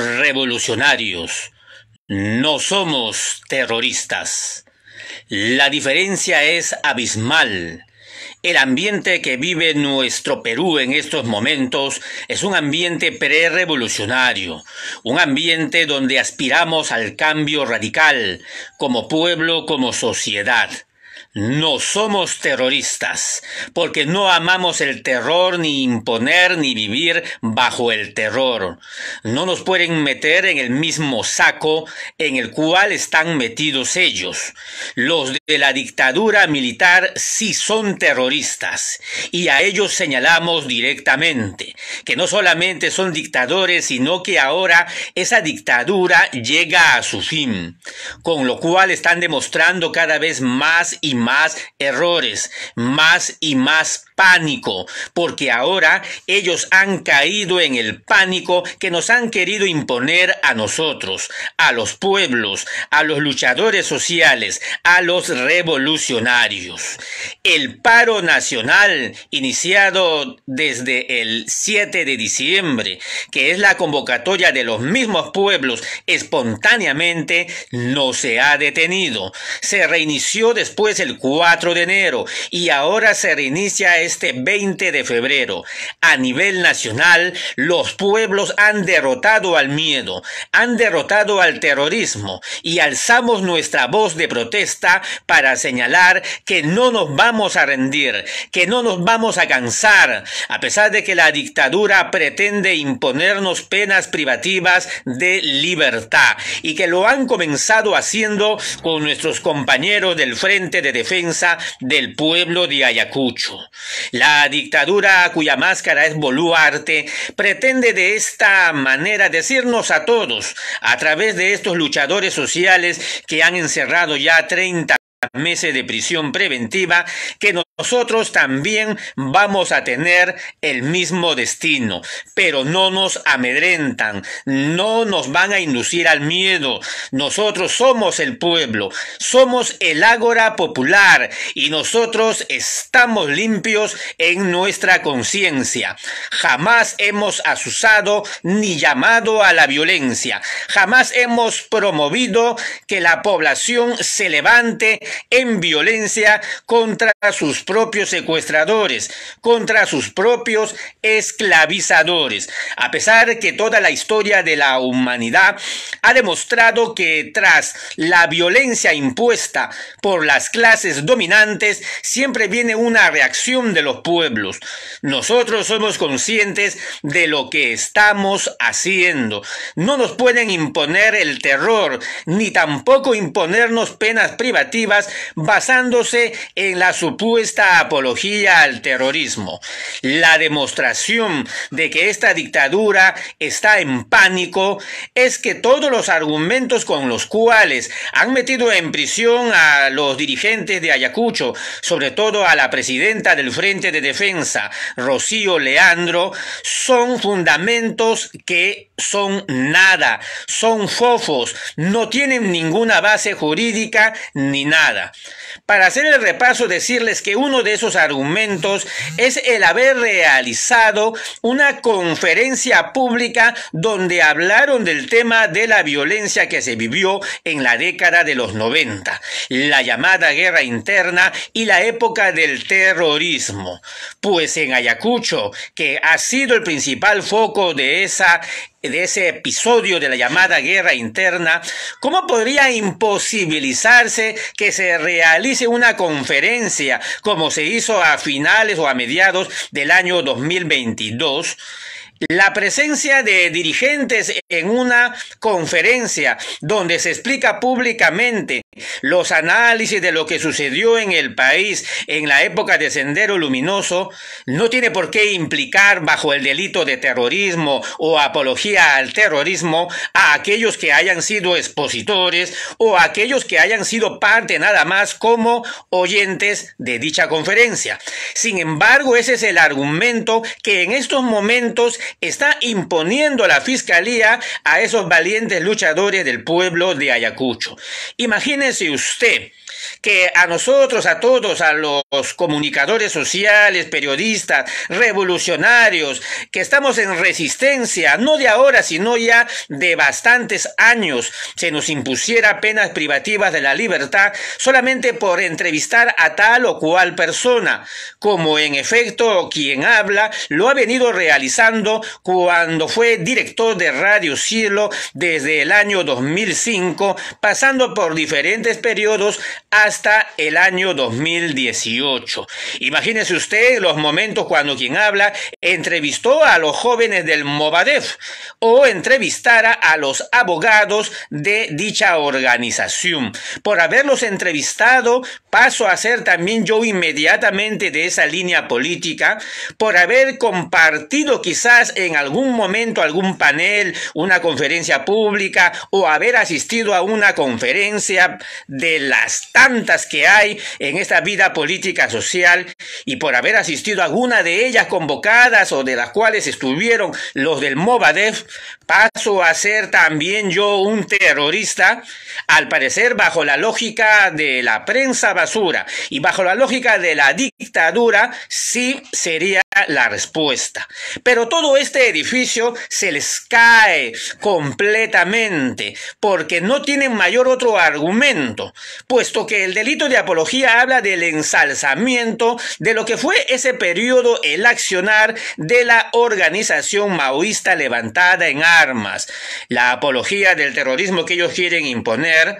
revolucionarios, no somos terroristas. La diferencia es abismal. El ambiente que vive nuestro Perú en estos momentos es un ambiente pre-revolucionario, un ambiente donde aspiramos al cambio radical, como pueblo, como sociedad. No somos terroristas, porque no amamos el terror ni imponer ni vivir bajo el terror. No nos pueden meter en el mismo saco en el cual están metidos ellos. Los de la dictadura militar sí son terroristas, y a ellos señalamos directamente que no solamente son dictadores, sino que ahora esa dictadura llega a su fin, con lo cual están demostrando cada vez más más errores, más y más pánico, porque ahora ellos han caído en el pánico que nos han querido imponer a nosotros, a los pueblos, a los luchadores sociales, a los revolucionarios. El paro nacional iniciado desde el 7 de diciembre, que es la convocatoria de los mismos pueblos espontáneamente, no se ha detenido. Se reinició después el el 4 de enero y ahora se reinicia este 20 de febrero. A nivel nacional, los pueblos han derrotado al miedo, han derrotado al terrorismo y alzamos nuestra voz de protesta para señalar que no nos vamos a rendir, que no nos vamos a cansar, a pesar de que la dictadura pretende imponernos penas privativas de libertad y que lo han comenzado haciendo con nuestros compañeros del Frente de defensa del pueblo de Ayacucho. La dictadura cuya máscara es Boluarte pretende de esta manera decirnos a todos, a través de estos luchadores sociales que han encerrado ya 30 meses de prisión preventiva que nosotros también vamos a tener el mismo destino, pero no nos amedrentan, no nos van a inducir al miedo. Nosotros somos el pueblo, somos el ágora popular y nosotros estamos limpios en nuestra conciencia. Jamás hemos asusado ni llamado a la violencia, jamás hemos promovido que la población se levante en violencia contra sus propios secuestradores, contra sus propios esclavizadores. A pesar que toda la historia de la humanidad ha demostrado que tras la violencia impuesta por las clases dominantes siempre viene una reacción de los pueblos. Nosotros somos conscientes de lo que estamos haciendo. No nos pueden imponer el terror, ni tampoco imponernos penas privativas basándose en la supuesta apología al terrorismo. La demostración de que esta dictadura está en pánico es que todos los argumentos con los cuales han metido en prisión a los dirigentes de Ayacucho, sobre todo a la presidenta del Frente de Defensa, Rocío Leandro, son fundamentos que son nada, son fofos, no tienen ninguna base jurídica ni nada. Para hacer el repaso, decirles que uno de esos argumentos es el haber realizado una conferencia pública donde hablaron del tema de la violencia que se vivió en la década de los 90, la llamada guerra interna y la época del terrorismo. Pues en Ayacucho, que ha sido el principal foco de esa de ese episodio de la llamada guerra interna, ¿cómo podría imposibilizarse que se realice una conferencia como se hizo a finales o a mediados del año 2022? La presencia de dirigentes en una conferencia donde se explica públicamente los análisis de lo que sucedió en el país en la época de Sendero Luminoso no tiene por qué implicar bajo el delito de terrorismo o apología al terrorismo a aquellos que hayan sido expositores o aquellos que hayan sido parte nada más como oyentes de dicha conferencia. Sin embargo, ese es el argumento que en estos momentos está imponiendo la Fiscalía a esos valientes luchadores del pueblo de Ayacucho. Imagínense Imagínese usted que a nosotros, a todos, a los comunicadores sociales, periodistas, revolucionarios, que estamos en resistencia, no de ahora, sino ya de bastantes años, se nos impusiera penas privativas de la libertad solamente por entrevistar a tal o cual persona, como en efecto quien habla lo ha venido realizando cuando fue director de Radio Cielo desde el año 2005, pasando por diferentes periodos hasta el año 2018. Imagínese usted los momentos cuando quien habla entrevistó a los jóvenes del Movadef o entrevistara a los abogados de dicha organización. Por haberlos entrevistado, paso a ser también yo inmediatamente de esa línea política, por haber compartido quizás en algún momento algún panel, una conferencia pública o haber asistido a una conferencia de las tantas que hay en esta vida política social y por haber asistido a alguna de ellas convocadas o de las cuales estuvieron los del Movadef, paso a ser también yo un terrorista, al parecer bajo la lógica de la prensa basura y bajo la lógica de la dictadura, sí sería la respuesta. Pero todo este edificio se les cae completamente porque no tienen mayor otro argumento puesto que el delito de apología habla del ensalzamiento de lo que fue ese periodo el accionar de la organización maoísta levantada en armas. La apología del terrorismo que ellos quieren imponer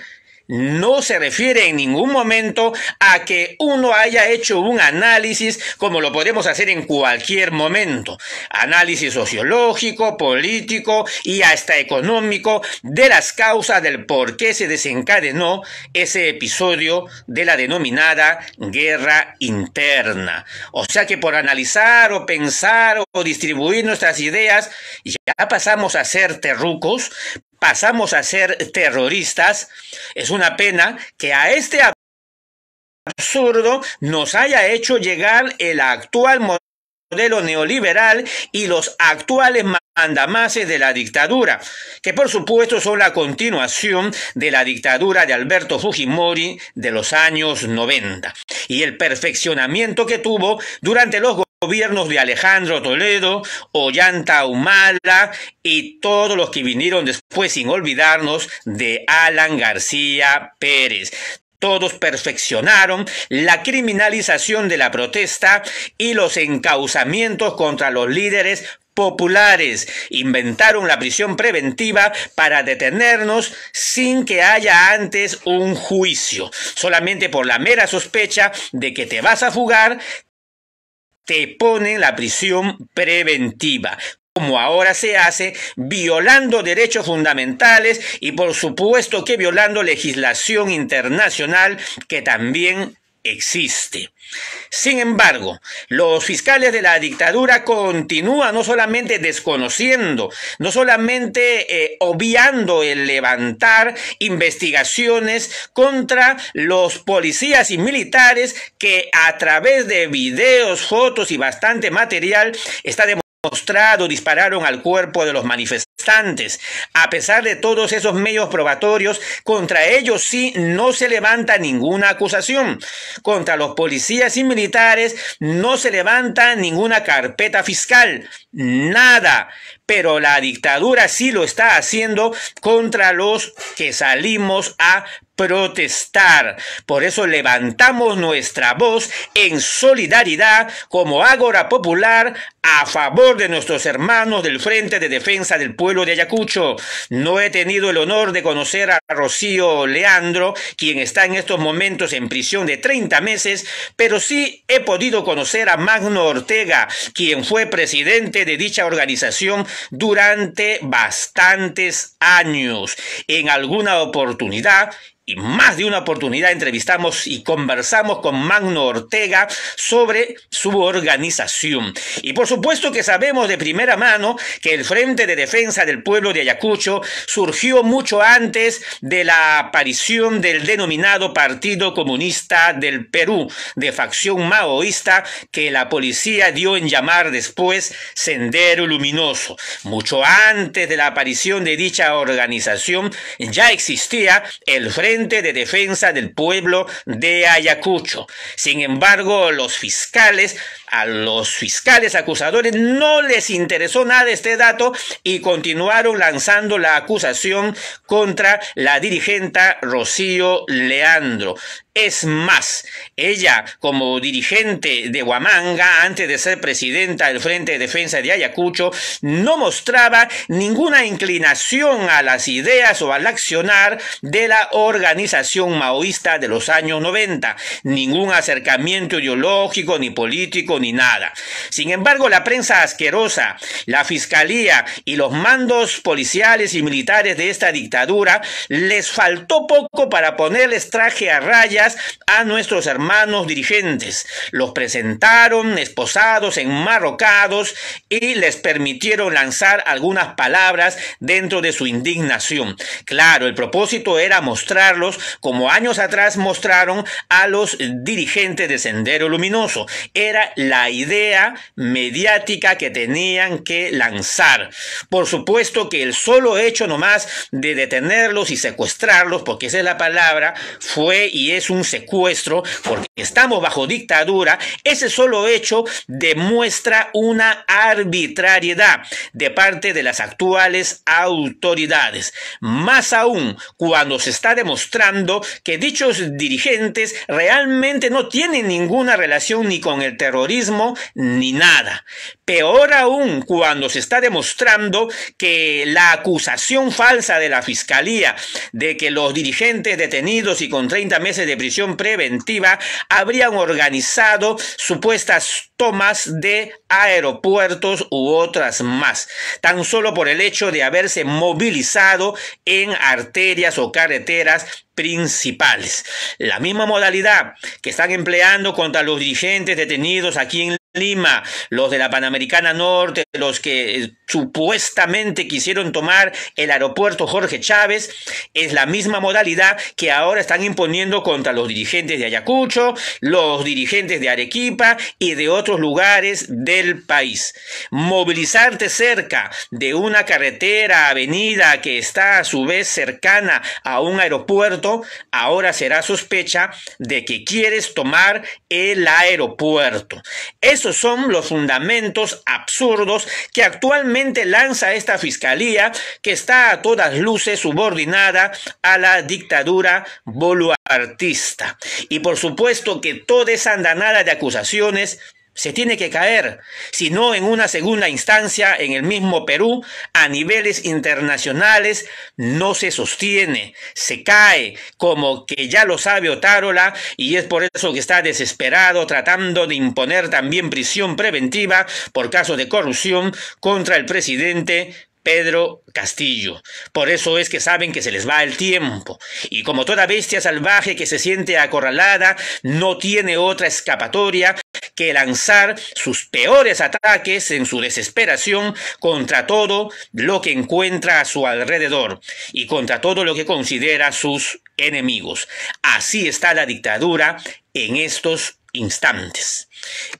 no se refiere en ningún momento a que uno haya hecho un análisis como lo podemos hacer en cualquier momento. Análisis sociológico, político y hasta económico de las causas del por qué se desencadenó ese episodio de la denominada guerra interna. O sea que por analizar o pensar o distribuir nuestras ideas ya pasamos a ser terrucos, pasamos a ser terroristas, es una pena que a este absurdo nos haya hecho llegar el actual modelo neoliberal y los actuales mandamases de la dictadura, que por supuesto son la continuación de la dictadura de Alberto Fujimori de los años 90 y el perfeccionamiento que tuvo durante los gobiernos de Alejandro Toledo, Ollanta Humala y todos los que vinieron después, sin olvidarnos de Alan García Pérez. Todos perfeccionaron la criminalización de la protesta y los encauzamientos contra los líderes populares. Inventaron la prisión preventiva para detenernos sin que haya antes un juicio. Solamente por la mera sospecha de que te vas a fugar, te ponen la prisión preventiva como ahora se hace, violando derechos fundamentales y por supuesto que violando legislación internacional que también existe. Sin embargo, los fiscales de la dictadura continúan no solamente desconociendo, no solamente eh, obviando el levantar investigaciones contra los policías y militares que a través de videos, fotos y bastante material está demostrando mostrado dispararon al cuerpo de los manifestantes. A pesar de todos esos medios probatorios, contra ellos sí no se levanta ninguna acusación. Contra los policías y militares no se levanta ninguna carpeta fiscal. Nada. Pero la dictadura sí lo está haciendo contra los que salimos a protestar. Por eso levantamos nuestra voz en solidaridad como Ágora Popular a favor de nuestros hermanos del Frente de Defensa del Pueblo de Ayacucho. No he tenido el honor de conocer a Rocío Leandro, quien está en estos momentos en prisión de 30 meses, pero sí he podido conocer a Magno Ortega, quien fue presidente de dicha organización durante bastantes años. En alguna oportunidad y más de una oportunidad entrevistamos y conversamos con Magno Ortega sobre su organización. Y por supuesto que sabemos de primera mano que el Frente de Defensa del Pueblo de Ayacucho surgió mucho antes de la aparición del denominado Partido Comunista del Perú, de facción maoísta que la policía dio en llamar después Sendero Luminoso. Mucho antes de la aparición de dicha organización ya existía el Frente de Defensa del Pueblo de Ayacucho. Sin embargo, los fiscales a los fiscales acusadores no les interesó nada este dato y continuaron lanzando la acusación contra la dirigente Rocío Leandro. Es más, ella como dirigente de Huamanga, antes de ser presidenta del Frente de Defensa de Ayacucho, no mostraba ninguna inclinación a las ideas o al accionar de la organización maoísta de los años 90. Ningún acercamiento ideológico ni político ni nada. Sin embargo, la prensa asquerosa, la fiscalía y los mandos policiales y militares de esta dictadura les faltó poco para ponerles traje a rayas a nuestros hermanos dirigentes. Los presentaron esposados, enmarrocados y les permitieron lanzar algunas palabras dentro de su indignación. Claro, el propósito era mostrarlos como años atrás mostraron a los dirigentes de Sendero Luminoso. Era la idea mediática que tenían que lanzar. Por supuesto que el solo hecho nomás de detenerlos y secuestrarlos, porque esa es la palabra, fue y es un secuestro, porque estamos bajo dictadura, ese solo hecho demuestra una arbitrariedad de parte de las actuales autoridades. Más aún cuando se está demostrando que dichos dirigentes realmente no tienen ninguna relación ni con el terrorismo, ni nada. Peor aún cuando se está demostrando que la acusación falsa de la Fiscalía de que los dirigentes detenidos y con 30 meses de prisión preventiva habrían organizado supuestas tomas de aeropuertos u otras más, tan solo por el hecho de haberse movilizado en arterias o carreteras principales. La misma modalidad que están empleando contra los dirigentes detenidos aquí en, Lima, los de la Panamericana Norte, los que eh, supuestamente quisieron tomar el aeropuerto Jorge Chávez, es la misma modalidad que ahora están imponiendo contra los dirigentes de Ayacucho, los dirigentes de Arequipa y de otros lugares del país. Movilizarte cerca de una carretera, avenida que está a su vez cercana a un aeropuerto, ahora será sospecha de que quieres tomar el aeropuerto. Eso son los fundamentos absurdos que actualmente lanza esta fiscalía que está a todas luces subordinada a la dictadura boluartista. Y por supuesto que toda esa andanada de acusaciones se tiene que caer, sino en una segunda instancia en el mismo Perú, a niveles internacionales, no se sostiene, se cae, como que ya lo sabe Otárola, y es por eso que está desesperado tratando de imponer también prisión preventiva por casos de corrupción contra el presidente Pedro Castillo. Por eso es que saben que se les va el tiempo. Y como toda bestia salvaje que se siente acorralada, no tiene otra escapatoria que lanzar sus peores ataques en su desesperación contra todo lo que encuentra a su alrededor y contra todo lo que considera sus enemigos. Así está la dictadura en estos instantes.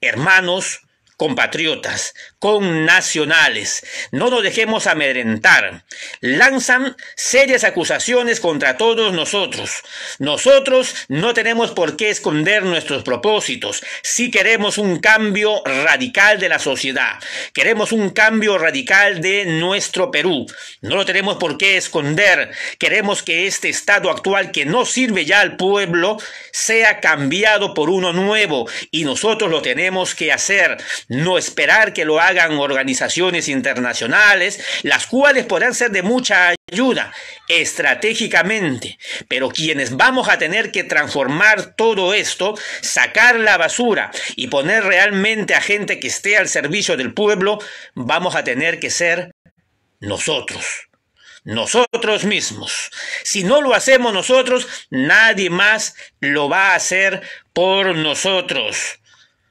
Hermanos, compatriotas, con nacionales. No nos dejemos amedrentar. Lanzan serias acusaciones contra todos nosotros. Nosotros no tenemos por qué esconder nuestros propósitos. Si queremos un cambio radical de la sociedad, queremos un cambio radical de nuestro Perú. No lo tenemos por qué esconder. Queremos que este estado actual que no sirve ya al pueblo sea cambiado por uno nuevo y nosotros lo tenemos que hacer no esperar que lo hagan organizaciones internacionales, las cuales podrán ser de mucha ayuda estratégicamente, pero quienes vamos a tener que transformar todo esto, sacar la basura y poner realmente a gente que esté al servicio del pueblo, vamos a tener que ser nosotros nosotros mismos. Si no lo hacemos nosotros, nadie más lo va a hacer por nosotros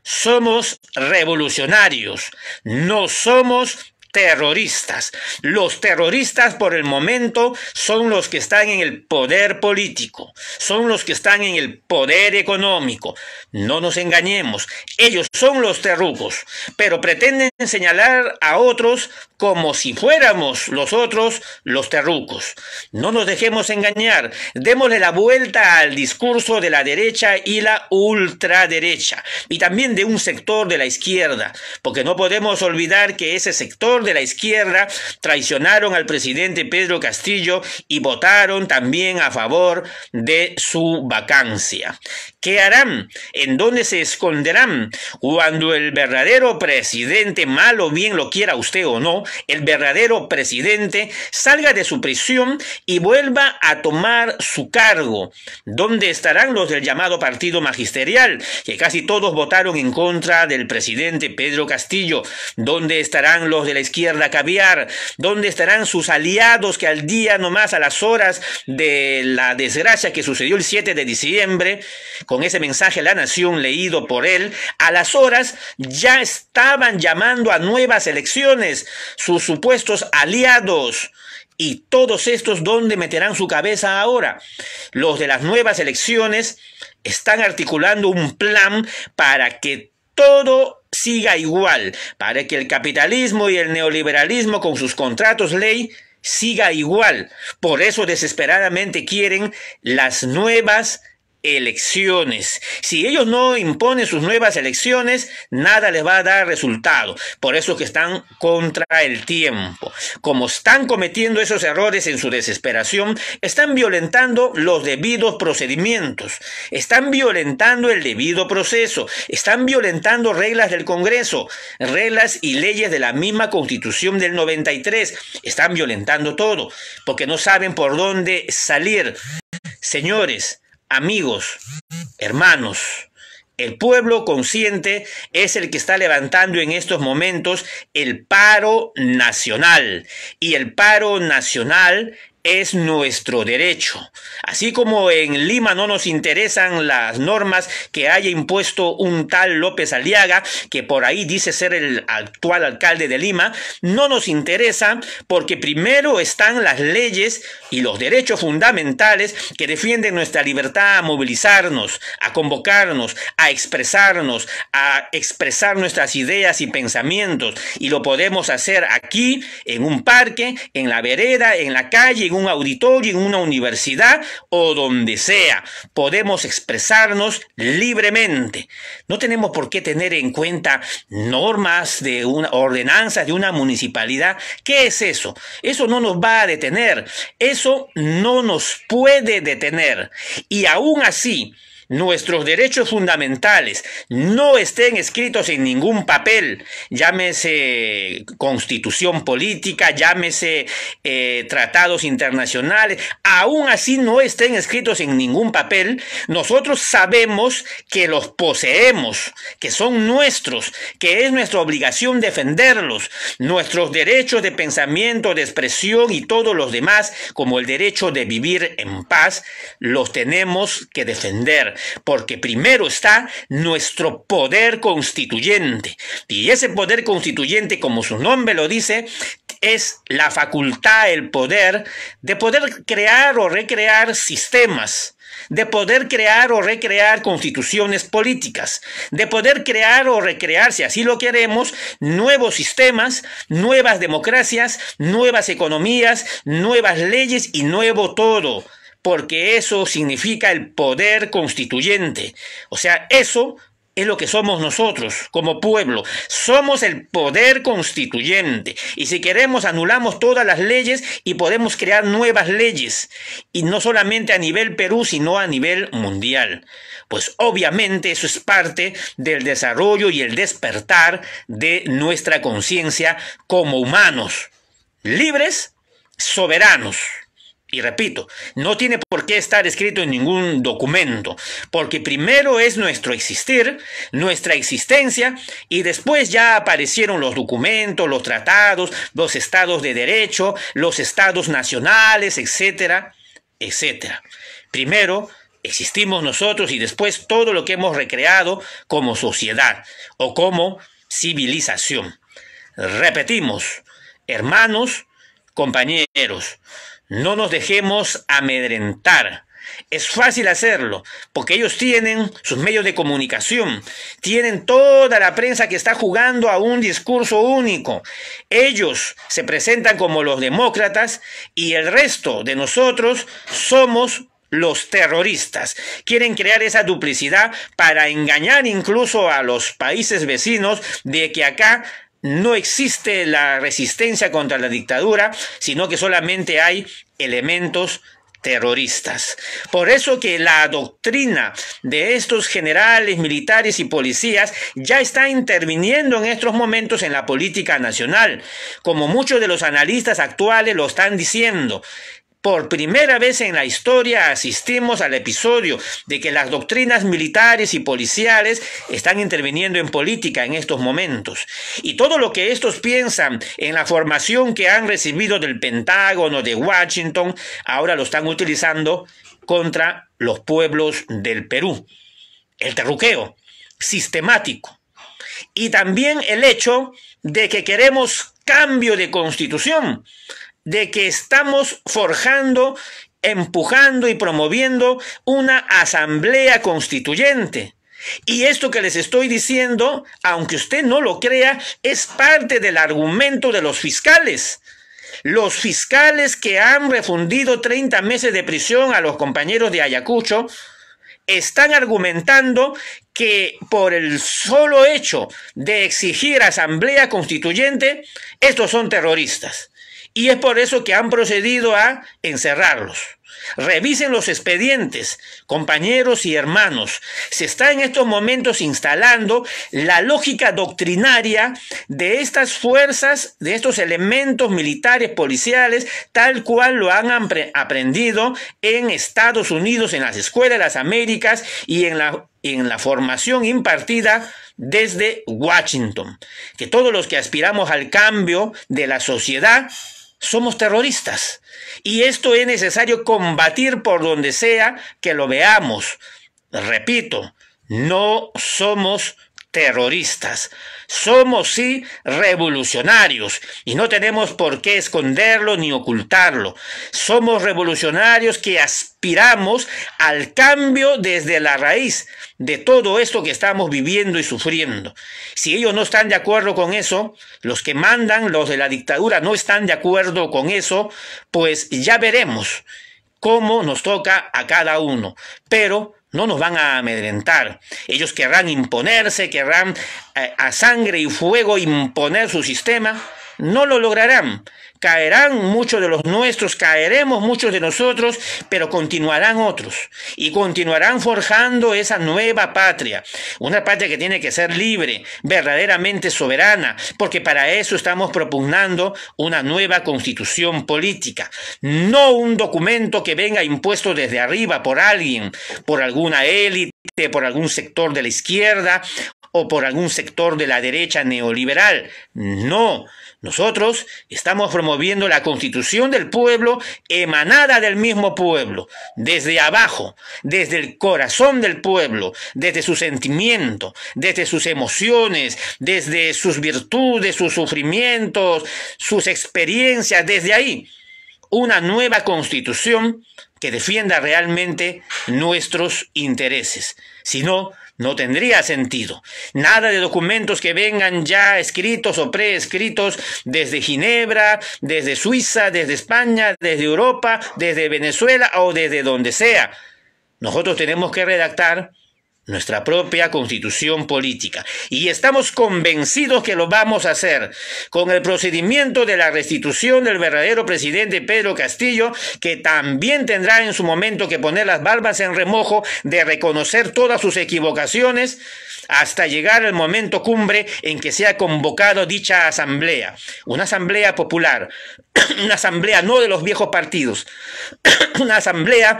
somos revolucionarios, no somos terroristas. Los terroristas por el momento son los que están en el poder político, son los que están en el poder económico. No nos engañemos, ellos son los terrucos, pero pretenden señalar a otros como si fuéramos los otros los terrucos. No nos dejemos engañar, démosle la vuelta al discurso de la derecha y la ultraderecha, y también de un sector de la izquierda, porque no podemos olvidar que ese sector de la izquierda traicionaron al presidente Pedro Castillo y votaron también a favor de su vacancia. ¿Qué harán? ¿En dónde se esconderán? Cuando el verdadero presidente, mal o bien lo quiera usted o no, el verdadero presidente salga de su prisión y vuelva a tomar su cargo. ¿Dónde estarán los del llamado partido magisterial, que casi todos votaron en contra del presidente Pedro Castillo? ¿Dónde estarán los de la izquierda caviar? ¿Dónde estarán sus aliados que al día nomás, a las horas de la desgracia que sucedió el 7 de diciembre, con ese mensaje la nación leído por él, a las horas ya estaban llamando a nuevas elecciones sus supuestos aliados? ¿Y todos estos dónde meterán su cabeza ahora? Los de las nuevas elecciones están articulando un plan para que todo siga igual, para que el capitalismo y el neoliberalismo con sus contratos ley siga igual. Por eso desesperadamente quieren las nuevas elecciones. Si ellos no imponen sus nuevas elecciones, nada les va a dar resultado. Por eso que están contra el tiempo. Como están cometiendo esos errores en su desesperación, están violentando los debidos procedimientos, están violentando el debido proceso, están violentando reglas del Congreso, reglas y leyes de la misma Constitución del 93. Están violentando todo, porque no saben por dónde salir. Señores, amigos, hermanos. El pueblo consciente es el que está levantando en estos momentos el paro nacional. Y el paro nacional es nuestro derecho. Así como en Lima no nos interesan las normas que haya impuesto un tal López Aliaga, que por ahí dice ser el actual alcalde de Lima, no nos interesa porque primero están las leyes y los derechos fundamentales que defienden nuestra libertad a movilizarnos, a convocarnos, a expresarnos, a expresar nuestras ideas y pensamientos. Y lo podemos hacer aquí, en un parque, en la vereda, en la calle, en un auditorio, en una universidad o donde sea. Podemos expresarnos libremente. No tenemos por qué tener en cuenta normas de una ordenanza de una municipalidad. ¿Qué es eso? Eso no nos va a detener. Eso no nos puede detener. Y aún así, nuestros derechos fundamentales no estén escritos en ningún papel, llámese constitución política, llámese eh, tratados internacionales, aún así no estén escritos en ningún papel, nosotros sabemos que los poseemos, que son nuestros, que es nuestra obligación defenderlos, nuestros derechos de pensamiento, de expresión y todos los demás, como el derecho de vivir en paz, los tenemos que defender porque primero está nuestro poder constituyente. Y ese poder constituyente, como su nombre lo dice, es la facultad, el poder de poder crear o recrear sistemas de poder crear o recrear constituciones políticas, de poder crear o recrear, si así lo queremos, nuevos sistemas, nuevas democracias, nuevas economías, nuevas leyes y nuevo todo porque eso significa el poder constituyente. O sea, eso es lo que somos nosotros como pueblo. Somos el poder constituyente. Y si queremos, anulamos todas las leyes y podemos crear nuevas leyes. Y no solamente a nivel Perú, sino a nivel mundial. Pues obviamente eso es parte del desarrollo y el despertar de nuestra conciencia como humanos. Libres, soberanos y repito, no tiene por qué estar escrito en ningún documento, porque primero es nuestro existir, nuestra existencia, y después ya aparecieron los documentos, los tratados, los estados de derecho, los estados nacionales, etcétera, etcétera. Primero existimos nosotros y después todo lo que hemos recreado como sociedad o como civilización. Repetimos, hermanos, compañeros, no nos dejemos amedrentar. Es fácil hacerlo, porque ellos tienen sus medios de comunicación, tienen toda la prensa que está jugando a un discurso único. Ellos se presentan como los demócratas y el resto de nosotros somos los terroristas. Quieren crear esa duplicidad para engañar incluso a los países vecinos de que acá no existe la resistencia contra la dictadura, sino que solamente hay elementos terroristas. Por eso que la doctrina de estos generales, militares y policías ya está interviniendo en estos momentos en la política nacional, como muchos de los analistas actuales lo están diciendo. Por primera vez en la historia asistimos al episodio de que las doctrinas militares y policiales están interviniendo en política en estos momentos. Y todo lo que estos piensan en la formación que han recibido del Pentágono, de Washington, ahora lo están utilizando contra los pueblos del Perú. El terruqueo sistemático. Y también el hecho de que queremos cambio de constitución de que estamos forjando, empujando y promoviendo una asamblea constituyente. Y esto que les estoy diciendo, aunque usted no lo crea, es parte del argumento de los fiscales. Los fiscales que han refundido 30 meses de prisión a los compañeros de Ayacucho están argumentando que por el solo hecho de exigir asamblea constituyente, estos son terroristas. Y es por eso que han procedido a encerrarlos. Revisen los expedientes, compañeros y hermanos. Se está en estos momentos instalando la lógica doctrinaria de estas fuerzas, de estos elementos militares, policiales, tal cual lo han aprendido en Estados Unidos, en las escuelas de las Américas y en la, formación impartida desde Washington. Que todos los que aspiramos al cambio de la sociedad somos terroristas. Y esto es necesario combatir por donde sea que lo veamos. Repito, no somos terroristas. Somos sí revolucionarios y no tenemos por qué esconderlo ni ocultarlo. Somos revolucionarios que aspiramos al cambio desde la raíz, de todo esto que estamos viviendo y sufriendo. Si ellos no están de acuerdo con eso, los que mandan, los de la dictadura, no están de acuerdo con eso, pues ya veremos cómo nos toca a cada uno. Pero no nos van a amedrentar. Ellos querrán imponerse, querrán eh, a sangre y fuego imponer su sistema. No lo lograrán. Caerán muchos de los nuestros, caeremos muchos de nosotros, pero continuarán otros y continuarán forjando esa nueva patria. Una patria que tiene que ser libre, verdaderamente soberana, porque para eso estamos propugnando una nueva constitución política, no un documento que venga impuesto desde arriba por alguien, por alguna élite por algún sector de la izquierda o por algún sector de la derecha neoliberal. No, nosotros estamos promoviendo la constitución del pueblo emanada del mismo pueblo, desde abajo, desde el corazón del pueblo, desde su sentimiento, desde sus emociones, desde sus virtudes, sus sufrimientos, sus experiencias, desde ahí. Una nueva constitución que defienda realmente nuestros intereses. Si no, no tendría sentido. Nada de documentos que vengan ya escritos o preescritos desde Ginebra, desde Suiza, desde España, desde Europa, desde Venezuela o desde donde sea. Nosotros tenemos que redactar nuestra propia constitución política. Y estamos convencidos que lo vamos a hacer con el procedimiento de la restitución del verdadero presidente Pedro Castillo, que también tendrá en su momento que poner las barbas en remojo de reconocer todas sus equivocaciones hasta llegar el momento cumbre en que sea convocado dicha asamblea. Una asamblea popular, una asamblea no de los viejos partidos, una asamblea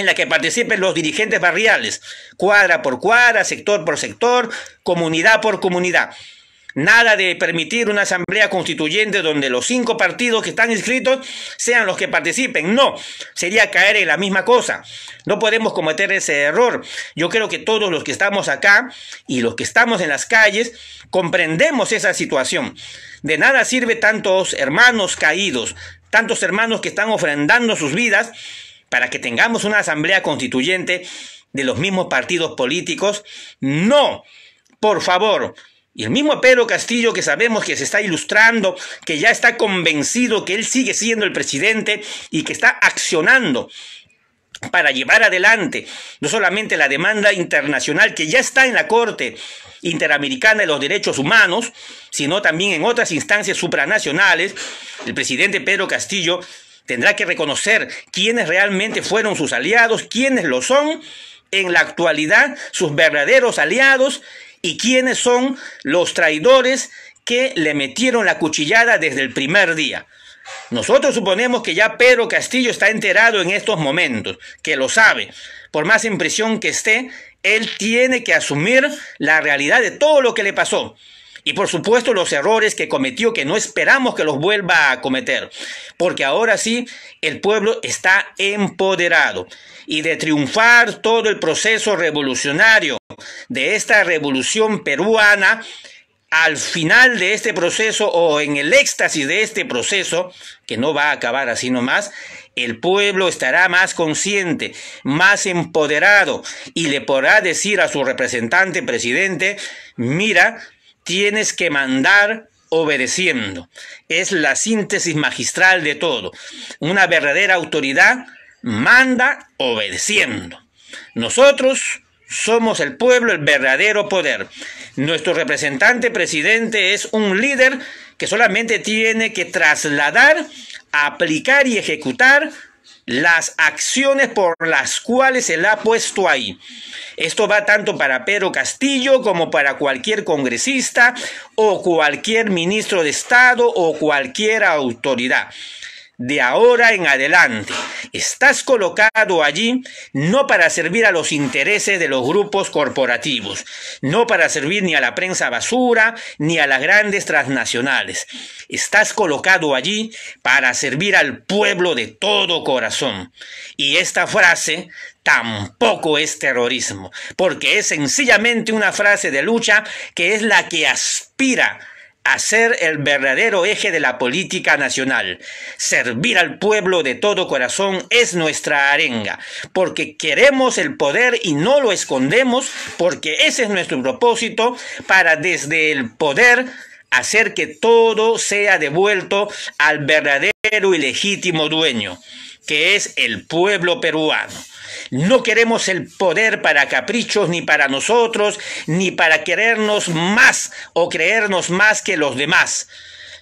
en la que participen los dirigentes barriales, cuadra por cuadra, sector por sector, comunidad por comunidad. Nada de permitir una asamblea constituyente donde los cinco partidos que están inscritos sean los que participen. No, sería caer en la misma cosa. No podemos cometer ese error. Yo creo que todos los que estamos acá y los que estamos en las calles comprendemos esa situación. De nada sirve tantos hermanos caídos, tantos hermanos que están ofrendando sus vidas para que tengamos una asamblea constituyente de los mismos partidos políticos. No, por favor. Y el mismo Pedro Castillo que sabemos que se está ilustrando, que ya está convencido que él sigue siendo el presidente y que está accionando para llevar adelante no solamente la demanda internacional que ya está en la Corte Interamericana de los Derechos Humanos, sino también en otras instancias supranacionales. El presidente Pedro Castillo Tendrá que reconocer quiénes realmente fueron sus aliados, quiénes lo son en la actualidad, sus verdaderos aliados y quiénes son los traidores que le metieron la cuchillada desde el primer día. Nosotros suponemos que ya Pedro Castillo está enterado en estos momentos, que lo sabe. Por más impresión que esté, él tiene que asumir la realidad de todo lo que le pasó. Y por supuesto los errores que cometió que no esperamos que los vuelva a cometer. Porque ahora sí, el pueblo está empoderado. Y de triunfar todo el proceso revolucionario de esta revolución peruana, al final de este proceso o en el éxtasis de este proceso, que no va a acabar así nomás, el pueblo estará más consciente, más empoderado y le podrá decir a su representante presidente, mira, tienes que mandar obedeciendo. Es la síntesis magistral de todo. Una verdadera autoridad manda obedeciendo. Nosotros somos el pueblo, el verdadero poder. Nuestro representante presidente es un líder que solamente tiene que trasladar, aplicar y ejecutar las acciones por las cuales se la ha puesto ahí. Esto va tanto para Pedro Castillo como para cualquier congresista o cualquier ministro de Estado o cualquier autoridad de ahora en adelante. Estás colocado allí no para servir a los intereses de los grupos corporativos, no para servir ni a la prensa basura, ni a las grandes transnacionales. Estás colocado allí para servir al pueblo de todo corazón. Y esta frase tampoco es terrorismo, porque es sencillamente una frase de lucha que es la que aspira Hacer el verdadero eje de la política nacional. Servir al pueblo de todo corazón es nuestra arenga, porque queremos el poder y no lo escondemos, porque ese es nuestro propósito para desde el poder hacer que todo sea devuelto al verdadero y legítimo dueño que es el pueblo peruano. No queremos el poder para caprichos, ni para nosotros, ni para querernos más o creernos más que los demás.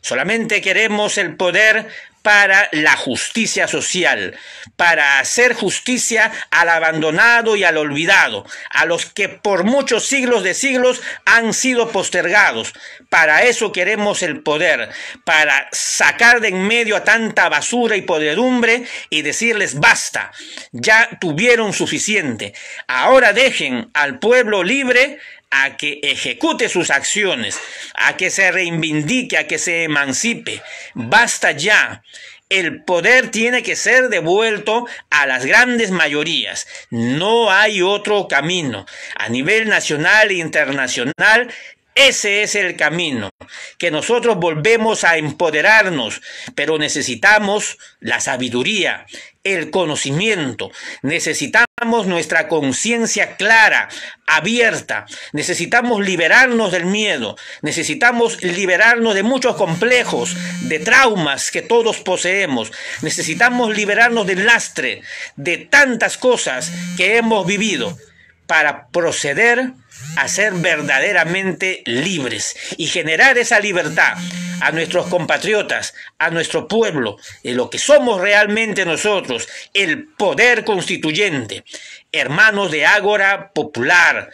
Solamente queremos el poder para la justicia social, para hacer justicia al abandonado y al olvidado, a los que por muchos siglos de siglos han sido postergados. Para eso queremos el poder, para sacar de en medio a tanta basura y podredumbre y decirles basta, ya tuvieron suficiente, ahora dejen al pueblo libre a que ejecute sus acciones, a que se reivindique, a que se emancipe. Basta ya. El poder tiene que ser devuelto a las grandes mayorías. No hay otro camino. A nivel nacional e internacional ese es el camino, que nosotros volvemos a empoderarnos, pero necesitamos la sabiduría, el conocimiento, necesitamos nuestra conciencia clara, abierta, necesitamos liberarnos del miedo, necesitamos liberarnos de muchos complejos, de traumas que todos poseemos, necesitamos liberarnos del lastre, de tantas cosas que hemos vivido para proceder a ser verdaderamente libres y generar esa libertad a nuestros compatriotas, a nuestro pueblo, de lo que somos realmente nosotros, el poder constituyente, hermanos de Ágora Popular,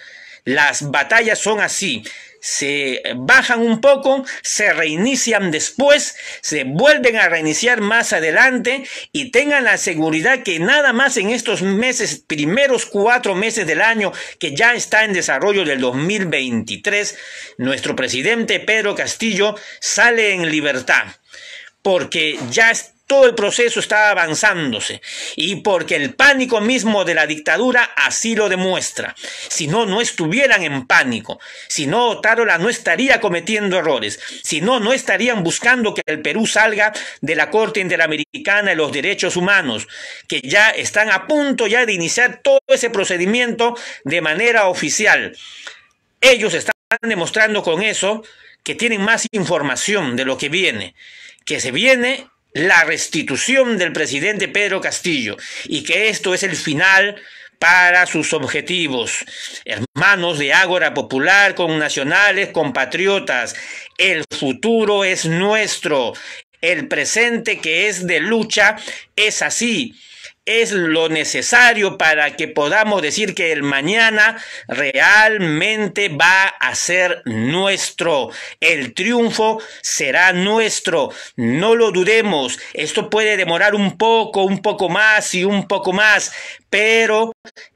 las batallas son así. Se bajan un poco, se reinician después, se vuelven a reiniciar más adelante y tengan la seguridad que nada más en estos meses, primeros cuatro meses del año que ya está en desarrollo del 2023, nuestro presidente Pedro Castillo sale en libertad porque ya está todo el proceso está avanzándose y porque el pánico mismo de la dictadura así lo demuestra. Si no, no estuvieran en pánico. Si no, Tarola no estaría cometiendo errores. Si no, no estarían buscando que el Perú salga de la Corte Interamericana de los Derechos Humanos, que ya están a punto ya de iniciar todo ese procedimiento de manera oficial. Ellos están demostrando con eso que tienen más información de lo que viene, que se viene la restitución del presidente Pedro Castillo y que esto es el final para sus objetivos. Hermanos de Ágora Popular, con nacionales, compatriotas, el futuro es nuestro, el presente que es de lucha es así es lo necesario para que podamos decir que el mañana realmente va a ser nuestro. El triunfo será nuestro. No lo dudemos. Esto puede demorar un poco, un poco más y un poco más, pero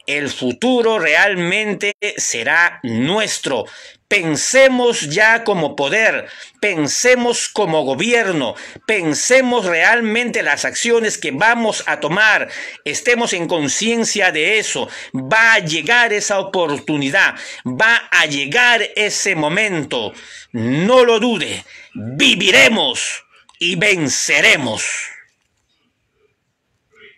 el futuro realmente será nuestro. Pensemos ya como poder, pensemos como gobierno, pensemos realmente las acciones que vamos a tomar, estemos en conciencia de eso. Va a llegar esa oportunidad, va a llegar ese momento. No lo dude, viviremos y venceremos.